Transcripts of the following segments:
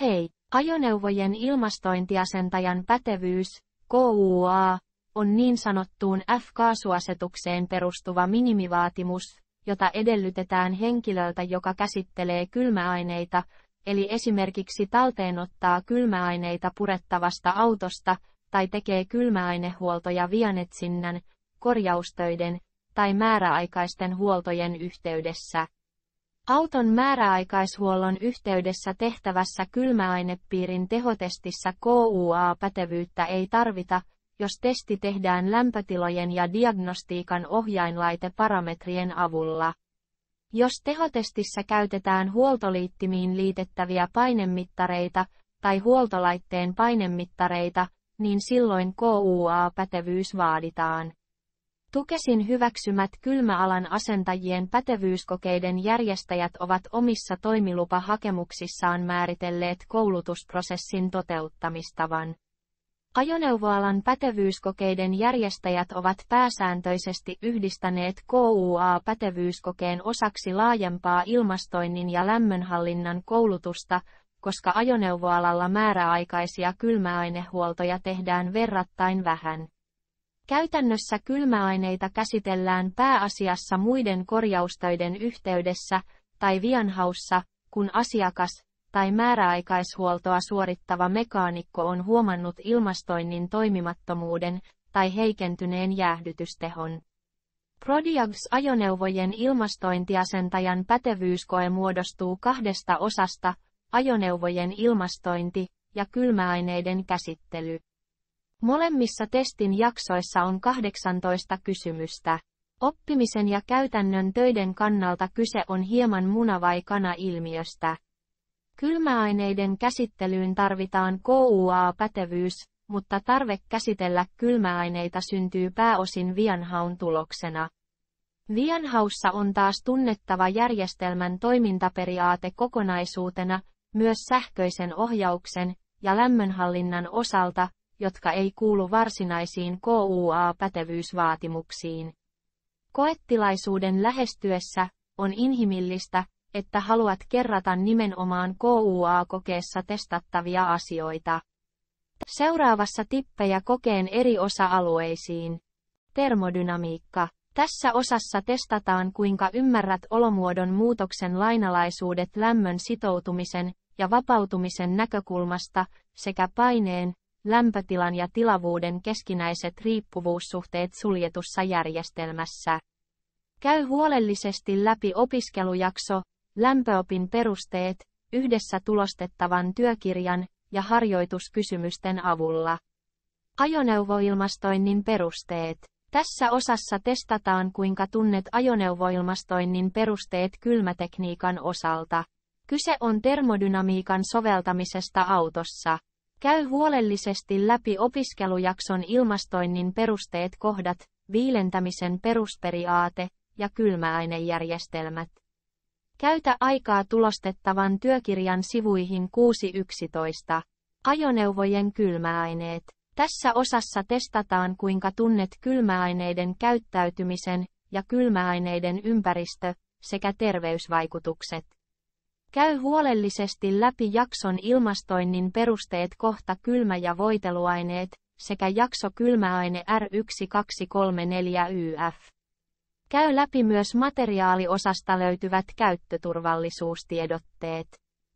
Hei, ajoneuvojen ilmastointiasentajan pätevyys, KUA, on niin sanottuun F-kaasuasetukseen perustuva minimivaatimus, jota edellytetään henkilöltä, joka käsittelee kylmäaineita, eli esimerkiksi talteenottaa kylmäaineita purettavasta autosta, tai tekee kylmäainehuoltoja vianetsinnän, korjaustöiden tai määräaikaisten huoltojen yhteydessä. Auton määräaikaishuollon yhteydessä tehtävässä kylmäainepiirin tehotestissä KUA-pätevyyttä ei tarvita, jos testi tehdään lämpötilojen ja diagnostiikan ohjainlaiteparametrien avulla. Jos tehotestissä käytetään huoltoliittimiin liitettäviä painemittareita tai huoltolaitteen painemittareita, niin silloin KUA-pätevyys vaaditaan. Tukesin hyväksymät kylmäalan asentajien pätevyyskokeiden järjestäjät ovat omissa toimilupahakemuksissaan määritelleet koulutusprosessin toteuttamistavan. Ajoneuvoalan pätevyyskokeiden järjestäjät ovat pääsääntöisesti yhdistäneet KUA-pätevyyskokeen osaksi laajempaa ilmastoinnin ja lämmönhallinnan koulutusta, koska ajoneuvoalalla määräaikaisia kylmäainehuoltoja tehdään verrattain vähän. Käytännössä kylmäaineita käsitellään pääasiassa muiden korjaustöiden yhteydessä tai vianhaussa, kun asiakas tai määräaikaishuoltoa suorittava mekaanikko on huomannut ilmastoinnin toimimattomuuden tai heikentyneen jäähdytystehon. Prodiags-ajoneuvojen ilmastointiasentajan pätevyyskoe muodostuu kahdesta osasta, ajoneuvojen ilmastointi ja kylmäaineiden käsittely. Molemmissa testin jaksoissa on 18 kysymystä. Oppimisen ja käytännön töiden kannalta kyse on hieman muna vai kana ilmiöstä. Kylmäaineiden käsittelyyn tarvitaan KUA-pätevyys, mutta tarve käsitellä kylmäaineita syntyy pääosin vianhaun tuloksena. Vianhaussa on taas tunnettava järjestelmän toimintaperiaate kokonaisuutena, myös sähköisen ohjauksen ja lämmönhallinnan osalta, jotka ei kuulu varsinaisiin KUA-pätevyysvaatimuksiin. Koettilaisuuden lähestyessä on inhimillistä, että haluat kerrata nimenomaan KUA-kokeessa testattavia asioita. Seuraavassa tippejä kokeen eri osa-alueisiin. Termodynamiikka. Tässä osassa testataan kuinka ymmärrät olomuodon muutoksen lainalaisuudet lämmön sitoutumisen ja vapautumisen näkökulmasta sekä paineen lämpötilan ja tilavuuden keskinäiset riippuvuussuhteet suljetussa järjestelmässä. Käy huolellisesti läpi opiskelujakso, lämpöopin perusteet, yhdessä tulostettavan työkirjan ja harjoituskysymysten avulla. Ajoneuvoilmastoinnin perusteet. Tässä osassa testataan kuinka tunnet ajoneuvoilmastoinnin perusteet kylmätekniikan osalta. Kyse on termodynamiikan soveltamisesta autossa. Käy huolellisesti läpi opiskelujakson ilmastoinnin perusteet kohdat, viilentämisen perusperiaate ja kylmäainejärjestelmät. Käytä aikaa tulostettavan työkirjan sivuihin 6.11. Ajoneuvojen kylmäaineet. Tässä osassa testataan kuinka tunnet kylmäaineiden käyttäytymisen ja kylmäaineiden ympäristö sekä terveysvaikutukset. Käy huolellisesti läpi jakson ilmastoinnin perusteet kohta kylmä- ja voiteluaineet sekä jakso kylmäaine R1234YF. Käy läpi myös materiaaliosasta löytyvät käyttöturvallisuustiedotteet.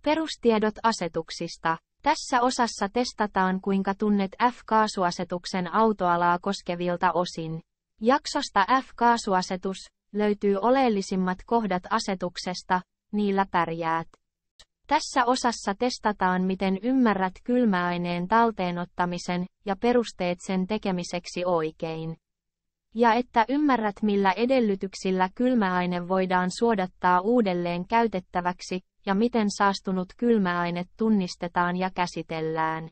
Perustiedot asetuksista. Tässä osassa testataan kuinka tunnet F-kaasuasetuksen autoalaa koskevilta osin. Jaksosta F-kaasuasetus löytyy oleellisimmat kohdat asetuksesta, niillä pärjäät. Tässä osassa testataan miten ymmärrät kylmäaineen talteenottamisen ja perusteet sen tekemiseksi oikein. Ja että ymmärrät millä edellytyksillä kylmäaine voidaan suodattaa uudelleen käytettäväksi ja miten saastunut kylmäaine tunnistetaan ja käsitellään.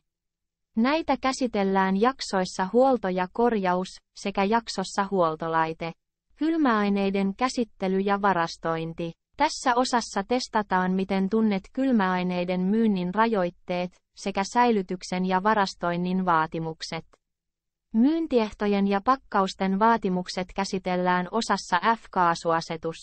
Näitä käsitellään jaksoissa huolto ja korjaus sekä jaksossa huoltolaite. Kylmäaineiden käsittely ja varastointi. Tässä osassa testataan miten tunnet kylmäaineiden myynnin rajoitteet sekä säilytyksen ja varastoinnin vaatimukset. Myyntiehtojen ja pakkausten vaatimukset käsitellään osassa F-kaasuasetus.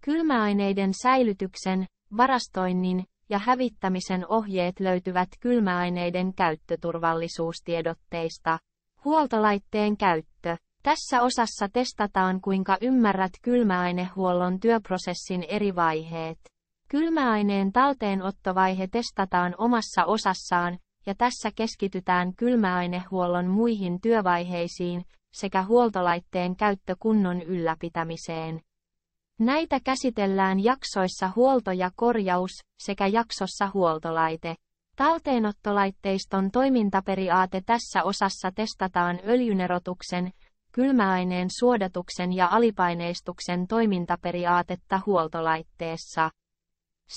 Kylmäaineiden säilytyksen, varastoinnin ja hävittämisen ohjeet löytyvät kylmäaineiden käyttöturvallisuustiedotteista. Huoltolaitteen käyttö. Tässä osassa testataan kuinka ymmärrät kylmäainehuollon työprosessin eri vaiheet. Kylmäaineen talteenottovaihe testataan omassa osassaan, ja tässä keskitytään kylmäainehuollon muihin työvaiheisiin sekä huoltolaitteen käyttökunnon ylläpitämiseen. Näitä käsitellään jaksoissa huolto ja korjaus sekä jaksossa huoltolaite. Talteenottolaitteiston toimintaperiaate tässä osassa testataan öljynerotuksen, kylmäaineen suodatuksen ja alipaineistuksen toimintaperiaatetta huoltolaitteessa,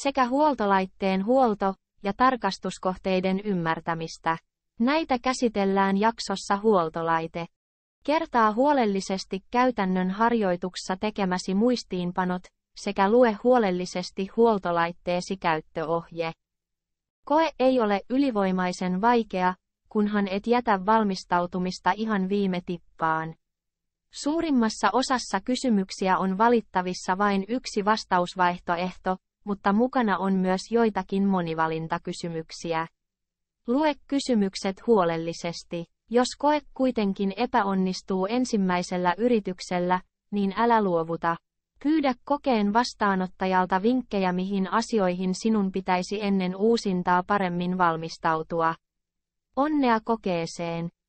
sekä huoltolaitteen huolto- ja tarkastuskohteiden ymmärtämistä. Näitä käsitellään jaksossa huoltolaite. Kertaa huolellisesti käytännön harjoituksessa tekemäsi muistiinpanot sekä lue huolellisesti huoltolaitteesi käyttöohje. Koe ei ole ylivoimaisen vaikea, kunhan et jätä valmistautumista ihan viime tippaan. Suurimmassa osassa kysymyksiä on valittavissa vain yksi vastausvaihtoehto, mutta mukana on myös joitakin monivalintakysymyksiä. Lue kysymykset huolellisesti. Jos koe kuitenkin epäonnistuu ensimmäisellä yrityksellä, niin älä luovuta. Pyydä kokeen vastaanottajalta vinkkejä mihin asioihin sinun pitäisi ennen uusintaa paremmin valmistautua. Onnea kokeeseen!